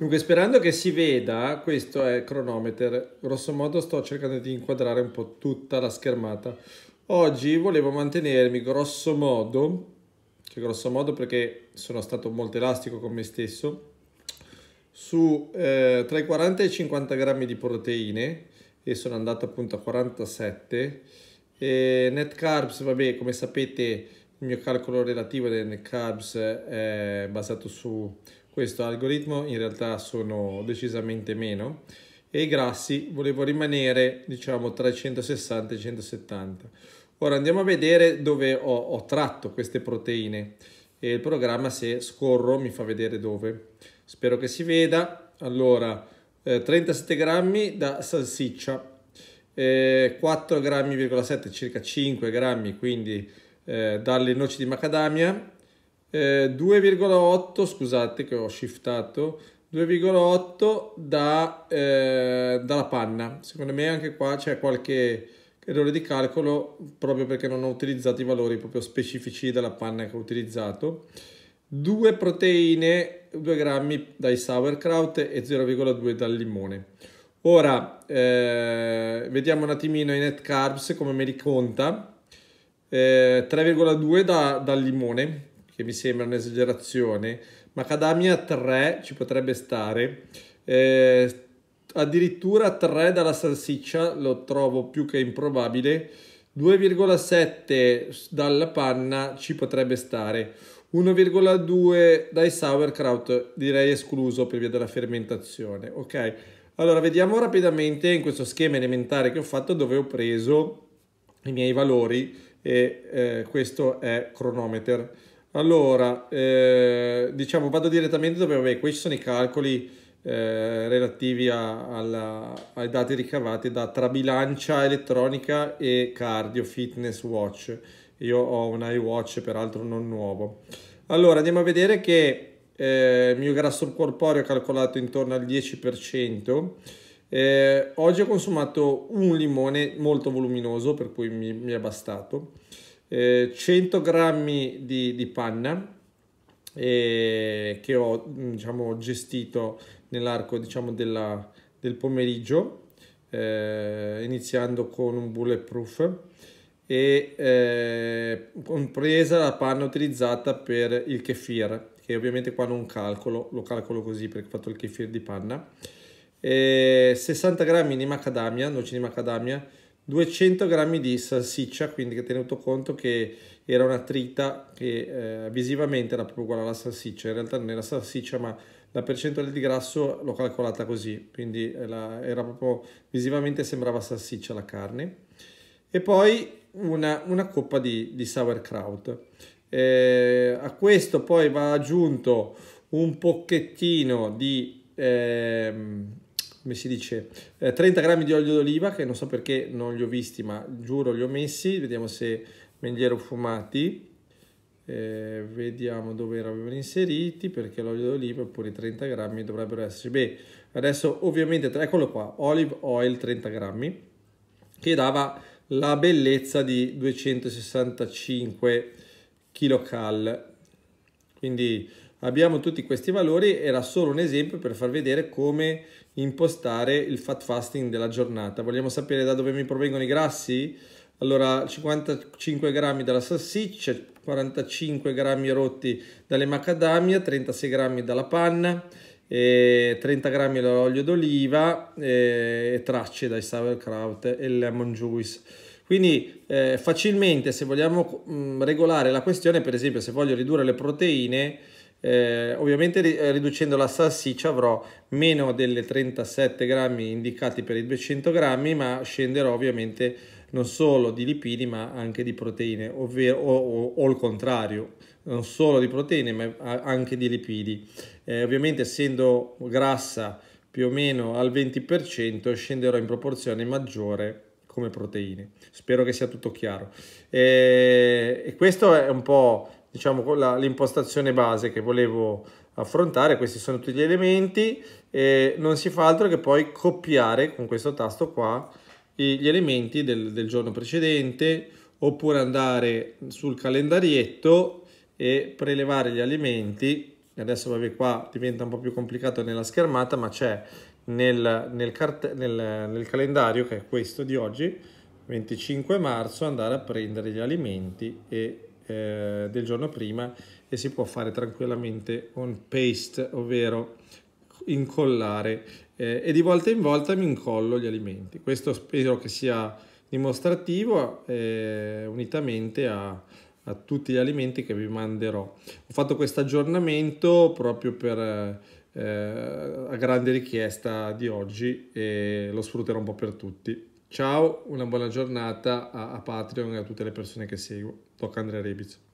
Dunque, sperando che si veda, questo è il cronometer. Grosso modo sto cercando di inquadrare un po' tutta la schermata. Oggi volevo mantenermi grosso modo, cioè grosso modo perché sono stato molto elastico con me stesso, su eh, tra i 40 e i 50 grammi di proteine e sono andato appunto a 47. E net carbs, vabbè, come sapete il mio calcolo relativo dei net carbs è basato su questo algoritmo in realtà sono decisamente meno e i grassi volevo rimanere diciamo tra i 160 e i 170 ora andiamo a vedere dove ho, ho tratto queste proteine e il programma se scorro mi fa vedere dove spero che si veda allora eh, 37 grammi da salsiccia eh, 4 grammi,7 circa 5 grammi quindi eh, dalle noci di macadamia eh, 2,8 scusate che ho shiftato 2,8 da, eh, dalla panna secondo me anche qua c'è qualche errore di calcolo proprio perché non ho utilizzato i valori proprio specifici della panna che ho utilizzato 2 proteine 2 grammi dai sauerkraut e 0,2 dal limone ora eh, vediamo un attimino i net carbs come me li conta eh, 3,2 da, dal limone che mi sembra un'esagerazione, macadamia 3 ci potrebbe stare. Eh, addirittura 3 dalla salsiccia lo trovo più che improbabile. 2,7 dalla panna ci potrebbe stare. 1,2 dai sauerkraut direi escluso per via della fermentazione. Ok, allora vediamo rapidamente in questo schema elementare che ho fatto dove ho preso i miei valori e eh, questo è cronometer. Allora, eh, diciamo, vado direttamente dove, vabbè, questi sono i calcoli eh, relativi a, alla, ai dati ricavati da Trabilancia elettronica e Cardio Fitness Watch. Io ho un iWatch, peraltro non nuovo. Allora, andiamo a vedere che eh, il mio grasso corporeo è calcolato intorno al 10%. Eh, oggi ho consumato un limone molto voluminoso, per cui mi, mi è bastato. 100 eh, grammi di, di panna eh, che ho mm, diciamo, gestito nell'arco diciamo, della, del pomeriggio, eh, iniziando con un bulletproof e eh, compresa la panna utilizzata per il kefir che ovviamente qua non calcolo lo calcolo così perché ho fatto il kefir di panna 60 eh, grammi di macadamia noci di macadamia 200 grammi di salsiccia, quindi che tenuto conto che era una trita che eh, visivamente era proprio uguale alla salsiccia, in realtà non era salsiccia ma la percentuale di grasso l'ho calcolata così, quindi era, eh, era proprio visivamente sembrava salsiccia la carne. E poi una, una coppa di, di sauerkraut. Eh, a questo poi va aggiunto un pochettino di... Ehm, come si dice, eh, 30 grammi di olio d'oliva, che non so perché non li ho visti, ma giuro li ho messi, vediamo se me li ero fumati, eh, vediamo dove erano inseriti, perché l'olio d'oliva oppure i 30 grammi dovrebbero esserci. Beh, adesso ovviamente, eccolo qua, olive oil 30 grammi, che dava la bellezza di 265 kcal, quindi abbiamo tutti questi valori, era solo un esempio per far vedere come impostare il fat fasting della giornata. Vogliamo sapere da dove mi provengono i grassi? Allora 55 grammi dalla salsiccia, 45 grammi rotti dalle macadamia, 36 grammi dalla panna, 30 grammi dall'olio d'oliva e tracce dai sauerkraut e lemon juice. Quindi eh, facilmente se vogliamo mh, mm, regolare la questione, per esempio se voglio ridurre le proteine, eh, ovviamente eh, riducendo la salsiccia avrò meno delle 37 grammi indicati per i 200 grammi, ma scenderò ovviamente non solo di lipidi ma anche di proteine, ovvero o, o, o il contrario, non solo di proteine ma anche di lipidi. Eh, ovviamente essendo grassa più o meno al 20% scenderò in proporzione maggiore come proteine. Spero che sia tutto chiaro. Eh, e questo è un po' diciamo, l'impostazione base che volevo affrontare, questi sono tutti gli elementi, e non si fa altro che poi copiare con questo tasto qua gli elementi del, del giorno precedente, oppure andare sul calendarietto e prelevare gli alimenti Adesso vabbè qua diventa un po' più complicato nella schermata, ma c'è nel, nel, nel, nel calendario, che è questo di oggi, 25 marzo, andare a prendere gli alimenti e eh, del giorno prima e si può fare tranquillamente un paste, ovvero incollare eh, e di volta in volta mi incollo gli alimenti. Questo spero che sia dimostrativo eh, unitamente a, a, tutti gli alimenti che vi manderò. Ho fatto questo aggiornamento proprio per eh, a grande richiesta di oggi e lo sfrutterò un po' per tutti. Ciao, una buona giornata a, Patreon e a tutte le persone che seguo. Tocca Andrea Rebizzo.